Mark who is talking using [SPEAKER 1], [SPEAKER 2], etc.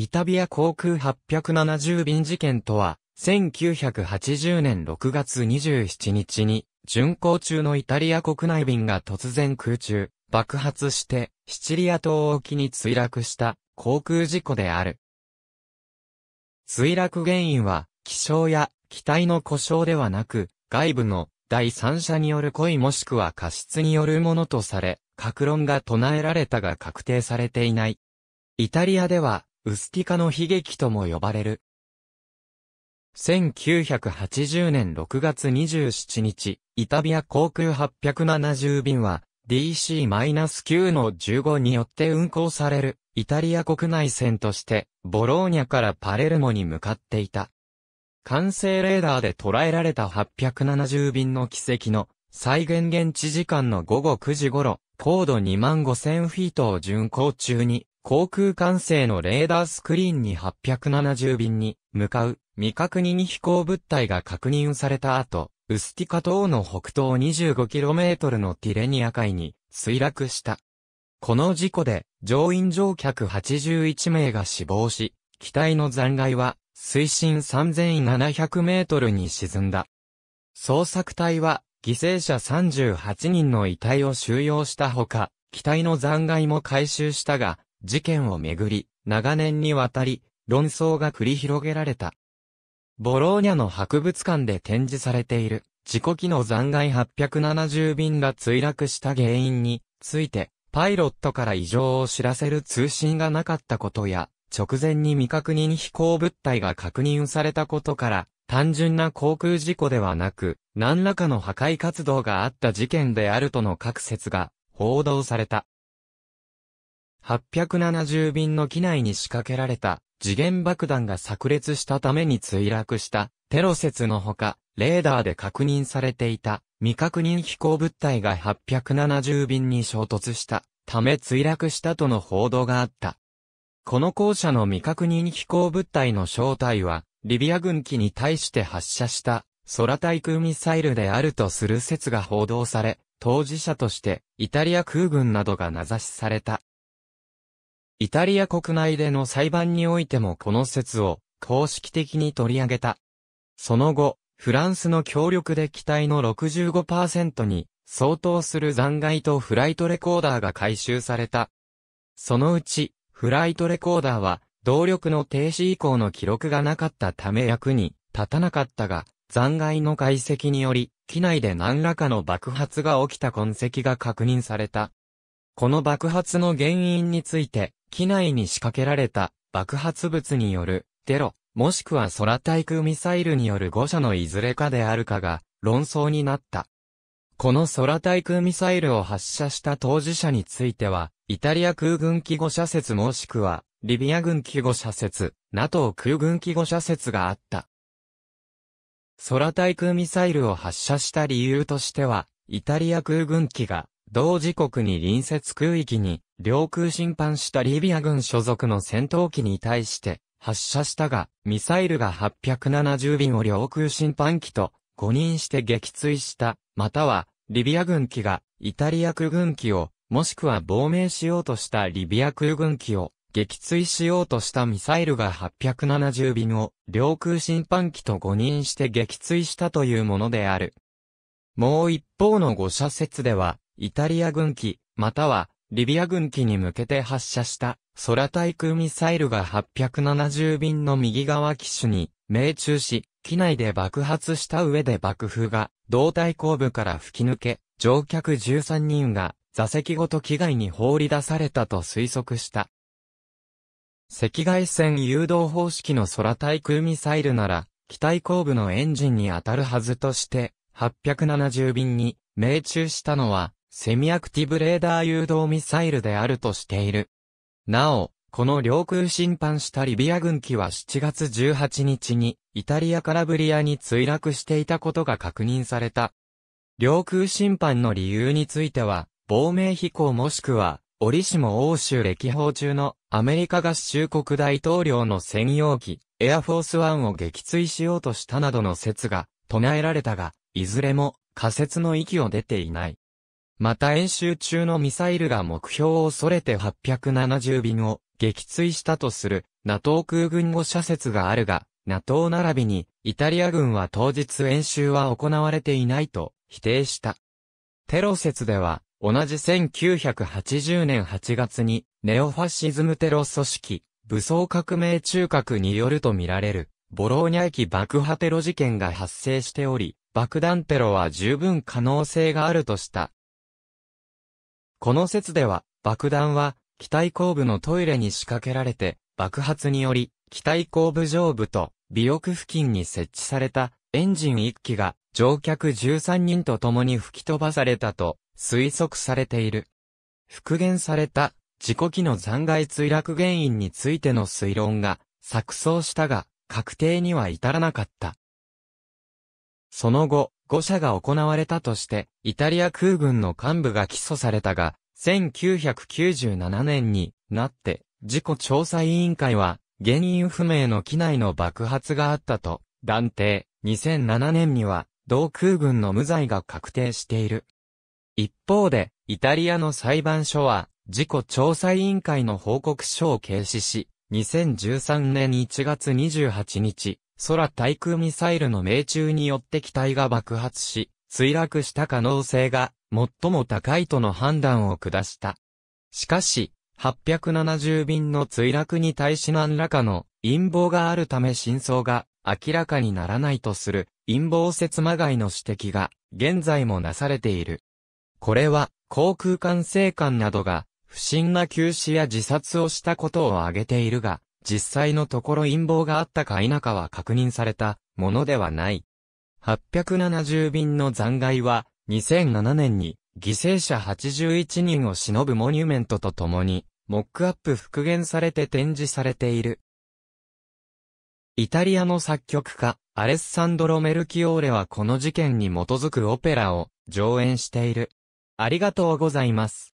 [SPEAKER 1] イタビア航空870便事件とは、1980年6月27日に、巡航中のイタリア国内便が突然空中、爆発して、シチリア島沖に墜落した航空事故である。墜落原因は、気象や機体の故障ではなく、外部の第三者による故意もしくは過失によるものとされ、格論が唱えられたが確定されていない。イタリアでは、ウスティカの悲劇とも呼ばれる。1980年6月27日、イタリア航空870便は DC-9 の15によって運航されるイタリア国内線としてボローニャからパレルモに向かっていた。完成レーダーで捉えられた870便の奇跡の再現現地時間の午後9時頃、高度2万5000フィートを巡航中に航空管制のレーダースクリーンに870便に向かう未確認飛行物体が確認された後、ウスティカ島の北東 25km のティレニア海に墜落した。この事故で乗員乗客81名が死亡し、機体の残骸は水深3700メートルに沈んだ。捜索隊は犠牲者38人の遺体を収容したほか、機体の残骸も回収したが、事件をめぐり、長年にわたり、論争が繰り広げられた。ボローニャの博物館で展示されている、事故機の残骸870便が墜落した原因について、パイロットから異常を知らせる通信がなかったことや、直前に未確認飛行物体が確認されたことから、単純な航空事故ではなく、何らかの破壊活動があった事件であるとの各説が報道された。870便の機内に仕掛けられた次元爆弾が炸裂したために墜落したテロ説のほか、レーダーで確認されていた未確認飛行物体が870便に衝突したため墜落したとの報道があった。この校舎の未確認飛行物体の正体は、リビア軍機に対して発射した空対空ミサイルであるとする説が報道され、当事者としてイタリア空軍などが名指しされた。イタリア国内での裁判においてもこの説を公式的に取り上げた。その後、フランスの協力で機体の65%に相当する残骸とフライトレコーダーが回収された。そのうち、フライトレコーダーは動力の停止以降の記録がなかったため役に立たなかったが、残骸の解析により、機内で何らかの爆発が起きた痕跡が確認された。この爆発の原因について、機内に仕掛けられた爆発物によるテロ、もしくは空対空ミサイルによる5射のいずれかであるかが論争になった。この空対空ミサイルを発射した当事者については、イタリア空軍機5射説もしくは、リビア軍機5射説、NATO 空軍機5射説があった。空対空ミサイルを発射した理由としては、イタリア空軍機が同時刻に隣接空域に、領空侵犯したリビア軍所属の戦闘機に対して、発射したが、ミサイルが870便を領空侵犯機と誤認して撃墜した、または、リビア軍機が、イタリア空軍機を、もしくは亡命しようとしたリビア空軍機を、撃墜しようとしたミサイルが870便を、領空侵犯機と誤認して撃墜したというものである。もう一方の誤射説では、イタリア軍機、または、リビア軍機に向けて発射した、空対空ミサイルが870便の右側機種に、命中し、機内で爆発した上で爆風が、胴体後部から吹き抜け、乗客13人が、座席ごと機外に放り出されたと推測した。赤外線誘導方式の空対空ミサイルなら、機体後部のエンジンに当たるはずとして、870便に命中したのは、セミアクティブレーダー誘導ミサイルであるとしている。なお、この領空侵犯したリビア軍機は7月18日にイタリアカラブリアに墜落していたことが確認された。領空侵犯の理由については、亡命飛行もしくは、折しも欧州歴訪中のアメリカ合衆国大統領の専用機、エアフォースワンを撃墜しようとしたなどの説が唱えられたが、いずれも仮説の域を出ていない。また演習中のミサイルが目標を逸れて870便を撃墜したとする NATO 空軍語社説があるが、NATO 並びにイタリア軍は当日演習は行われていないと否定した。テロ説では、同じ1980年8月にネオファシズムテロ組織、武装革命中核によるとみられる、ボローニャ駅爆破テロ事件が発生しており、爆弾テロは十分可能性があるとしたこの説では、爆弾は、機体後部のトイレに仕掛けられて、爆発により、機体後部上部と、尾翼付近に設置された、エンジン1機が、乗客13人と共に吹き飛ばされたと、推測されている。復元された、事故機の残骸墜落原因についての推論が、錯綜したが、確定には至らなかった。その後、誤射が行われたとして、イタリア空軍の幹部が起訴されたが、1997年になって、事故調査委員会は、原因不明の機内の爆発があったと、断定、2007年には、同空軍の無罪が確定している。一方で、イタリアの裁判所は、事故調査委員会の報告書を軽視し、2013年1月28日、空対空ミサイルの命中によって機体が爆発し、墜落した可能性が最も高いとの判断を下した。しかし、870便の墜落に対し何らかの陰謀があるため真相が明らかにならないとする陰謀説まがいの指摘が現在もなされている。これは航空管制官などが不審な急死や自殺をしたことを挙げているが、実際のところ陰謀があったか否かは確認されたものではない。870便の残骸は、2007年に犠牲者81人を忍ぶモニュメントとともに、モックアップ復元されて展示されている。イタリアの作曲家、アレッサンドロ・メルキオーレはこの事件に基づくオペラを上演している。ありがとうございます。